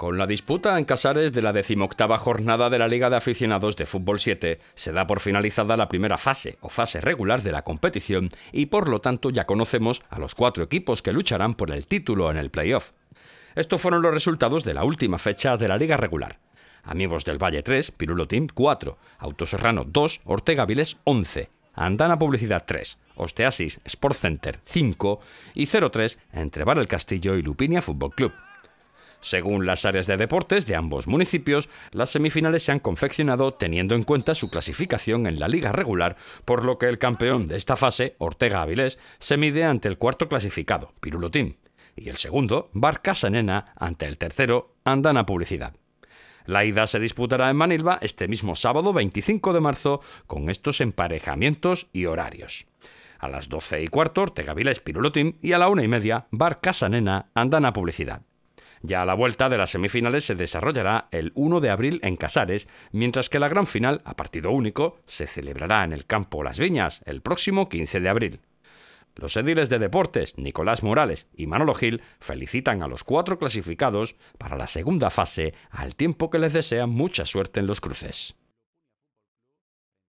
Con la disputa en Casares de la decimoctava jornada de la Liga de Aficionados de Fútbol 7, se da por finalizada la primera fase o fase regular de la competición y por lo tanto ya conocemos a los cuatro equipos que lucharán por el título en el playoff. Estos fueron los resultados de la última fecha de la Liga regular. Amigos del Valle 3, Pirulo Team 4, Autoserrano 2, Ortega Viles 11, Andana Publicidad 3, Osteasis Sport Center 5 y 03 entre Bar el Castillo y Lupinia Fútbol Club. Según las áreas de deportes de ambos municipios, las semifinales se han confeccionado teniendo en cuenta su clasificación en la liga regular, por lo que el campeón de esta fase, Ortega Avilés, se mide ante el cuarto clasificado, Pirulotín, y el segundo, Sanena, ante el tercero, Andana Publicidad. La ida se disputará en Manilva este mismo sábado 25 de marzo con estos emparejamientos y horarios. A las 12 y cuarto, Ortega avilés Pirulotín y a la una y media, Bar sanena Andana Publicidad. Ya la vuelta de las semifinales se desarrollará el 1 de abril en Casares, mientras que la gran final, a partido único, se celebrará en el campo Las Viñas el próximo 15 de abril. Los ediles de deportes Nicolás Morales y Manolo Gil felicitan a los cuatro clasificados para la segunda fase al tiempo que les desean mucha suerte en los cruces.